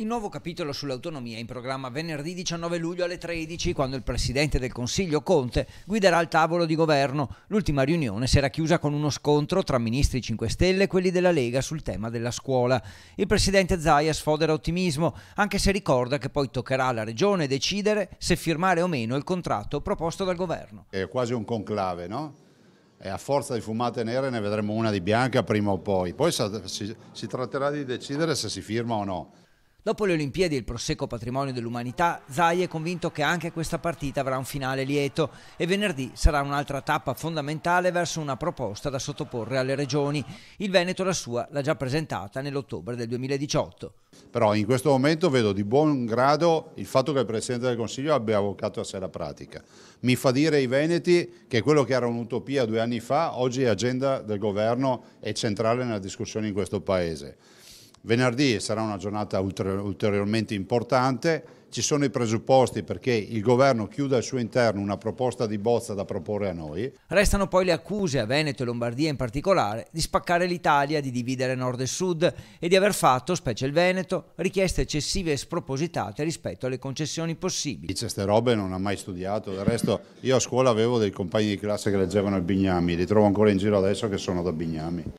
Il nuovo capitolo sull'autonomia è in programma venerdì 19 luglio alle 13, quando il Presidente del Consiglio Conte guiderà il tavolo di governo. L'ultima riunione si era chiusa con uno scontro tra ministri 5 Stelle e quelli della Lega sul tema della scuola. Il Presidente Zaia sfodera ottimismo, anche se ricorda che poi toccherà alla Regione decidere se firmare o meno il contratto proposto dal governo. È quasi un conclave, no? E a forza di fumate nere ne vedremo una di bianca prima o poi. Poi si, si tratterà di decidere se si firma o no. Dopo le Olimpiadi e il prosecco patrimonio dell'umanità, Zai è convinto che anche questa partita avrà un finale lieto e venerdì sarà un'altra tappa fondamentale verso una proposta da sottoporre alle regioni. Il Veneto la sua l'ha già presentata nell'ottobre del 2018. Però in questo momento vedo di buon grado il fatto che il Presidente del Consiglio abbia avvocato a sé la pratica. Mi fa dire ai Veneti che quello che era un'utopia due anni fa oggi è agenda del governo e centrale nella discussione in questo Paese. Venerdì sarà una giornata ulteriormente importante, ci sono i presupposti perché il governo chiuda al suo interno una proposta di bozza da proporre a noi. Restano poi le accuse a Veneto e Lombardia in particolare di spaccare l'Italia, di dividere nord e sud e di aver fatto, specie il Veneto, richieste eccessive e spropositate rispetto alle concessioni possibili. Dice ste robe non ha mai studiato, del resto io a scuola avevo dei compagni di classe che leggevano il Bignami, li trovo ancora in giro adesso che sono da Bignami.